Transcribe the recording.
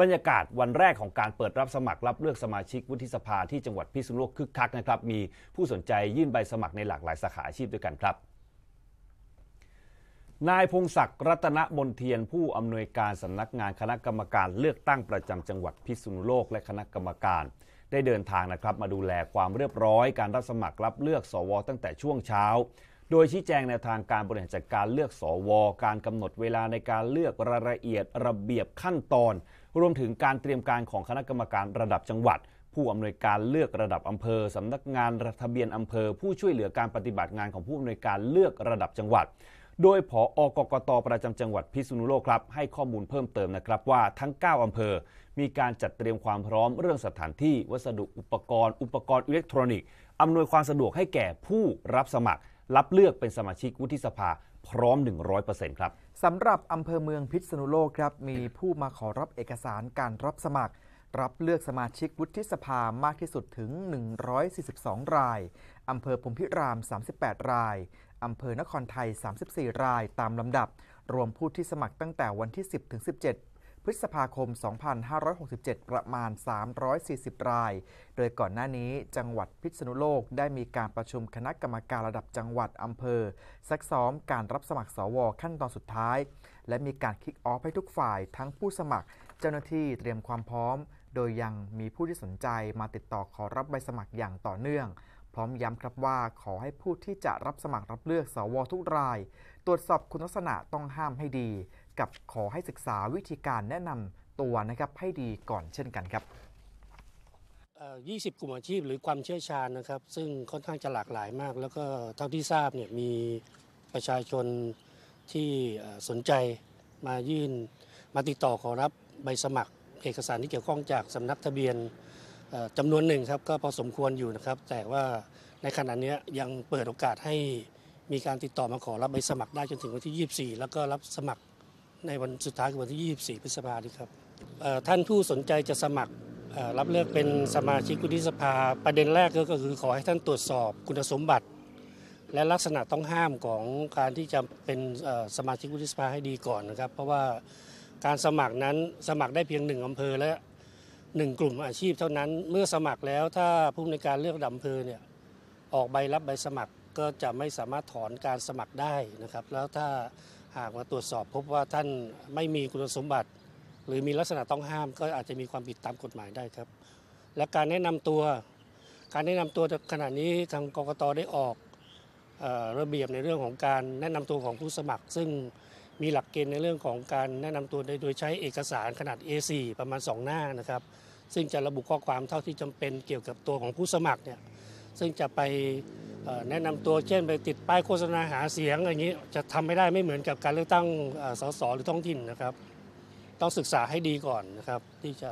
บรรยากาศวันแรกของการเปิดรับสมัครรับเลือกสมาชิกวุฒิสภา ที่จังหวัดพิษณุโลกคึกคักนะครับ มีผู้สนใจยื่นใบสมัครในหลากหลายสาขาอาชีพด้วยกันครับ นายพงศักดิ์รัตนมนเทียนผู้อำนวยการสำนักงานคณะกรรมการ เลือกตั้งประจำ จังหวัดพิษณุโลกและคณะกรรมการ ได้เดินทางนะครับมาดูแลความเรียบร้อย การรับสมัครรับเลือกสวตั้งแต่ช่วงเช้า โดยชี้แจงแนวทางการบริหารจัดการเลือกสวการกำหนดเวลาในการเลือกรายละเอียด ระเบียบขั้นตอนรวมถึงการเตรียมการของคณะกรรมการระดับจังหวัด ผู้อำนวยการเลือกระดับอำเภอสำนักงานรัฐเบียนอำเภอผู้ช่วยเหลือการปฏิบัติงานของผู้อำนวยการเลือกระดับจังหวัด โดยผออกกตประจำจังหวัดพิษณุโลกครับ ให้ข้อมูลเพิ่มเติมนะครับว่าทั้ง 9อำเภอมีการจัดเตรียมความพร้อมเรื่องสถานที่ วัสดุอุปกรณ์อุปกรณ์อิเล็กทรอนิกส์อำนวยความสะดวกให้แก่ผู้รับสมัคร รับเลือกเป็นสมาชิกวุฒิสภาพร้อม 100%ครับสำหรับอำเภอเมืองพิษณุโลกครับ มีผู้มาขอรับเอกสารการรับสมัคร รับเลือกสมาชิกวุฒิสภามากที่สุดถึง 142 ราย อำเภอพรมพิราม 38 ราย อำเภอนครไทย 34 รายตามลำดับ รวมผู้ที่สมัครตั้งแต่วันที่ 10 ถึง 17พฤษภาคม 2567 ประมาณ 340 ราย โดยก่อนหน้านี้จังหวัดพิษณุโลกได้มีการประชุมคณะกรรมการระดับจังหวัดอำเภอซักซ้อมการรับสมัครสวขั้นตอนสุดท้าย และมีการคิกออฟให้ทุกฝ่ายทั้งผู้สมัคร เจ้าหน้าที่เตรียมความพร้อม โดยยังมีผู้ที่สนใจมาติดต่อขอรับใบสมัครอย่างต่อเนื่อง พร้อมย้ำครับว่าขอให้ผู้ที่จะรับสมัครรับเลือกสวทุกราย ตรวจสอบคุณลักษณะต้องห้ามให้ดีกับขอให้ศึกษาวิธีการแนะนำตัวนะครับ ให้ดีก่อนเช่นกันครับ 20 กลุ่มอาชีพหรือความเชี่ยวชาญนะครับ ซึ่งค่อนข้างจะหลากหลายมาก แล้วก็เท่าที่ทราบเนี่ยมีประชาชนที่สนใจมายื่นมาติดต่อขอรับใบสมัครเอกสารที่เกี่ยวข้องจากสำนักทะเบียนจำนวนหนึ่งครับ ก็พอสมควรอยู่นะครับ แต่ว่าในขณะนี้ยังเปิดโอกาสให้มีการติดต่อมาขอรับใบสมัครได้จนถึงวันที่ 24 แล้วก็รับสมัครในวันสุดท้ายคือวันที่ 24 พฤษภาคมนี้ครับท่านผู้สนใจจะสมัครรับเลือกเป็นสมาชิกวุฒิสภาประเด็นแรกก็คือขอให้ท่านตรวจสอบคุณสมบัติ และลักษณะต้องห้ามของการที่จะเป็นสมาชิกวุฒิสภาให้ดีก่อนนะครับ เพราะว่าการสมัครนั้นสมัครได้เพียงหนึ่งอำเภอและหนึ่งกลุ่มอาชีพเท่านั้น เมื่อสมัครแล้ว ถ้าผู้ในการเลือกดำเภอเนี่ยออกใบรับใบสมัครก็จะไม่สามารถถอนการสมัครได้นะครับ แล้วถ้าหากมาตรวจสอบพบว่าท่านไม่มีคุณสมบัติ หรือมีลักษณะต้องห้ามก็อาจจะมีความผิดตามกฎหมายได้ครับและการแนะนำตัวการแนะนำตัวขณะนี้ทางกรกตได้ออกระเบียบในเรื่องของการแนะนำตัวของผู้สมัคร ซึ่งมีหลักเกณฑ์ในเรื่องของการแนะนำตัวโดยใช้เอกสารขนาด A4 ประมาณ 2 หน้านะครับ ซึ่งจะระบุข้อความเท่าที่จำเป็นเกี่ยวกับตัวของผู้สมัครเนี่ยซึ่งจะไปแนะนำตัวเช่น ไปติดป้ายโฆษณาหาเสียงอะไรงนี้จะทำไม่ได้ไม่เหมือนกับการเลือกตั้ง สส หรือท้องถิ่นนะครับ ต้องศึกษาให้ดีก่อนนะครับที่จะ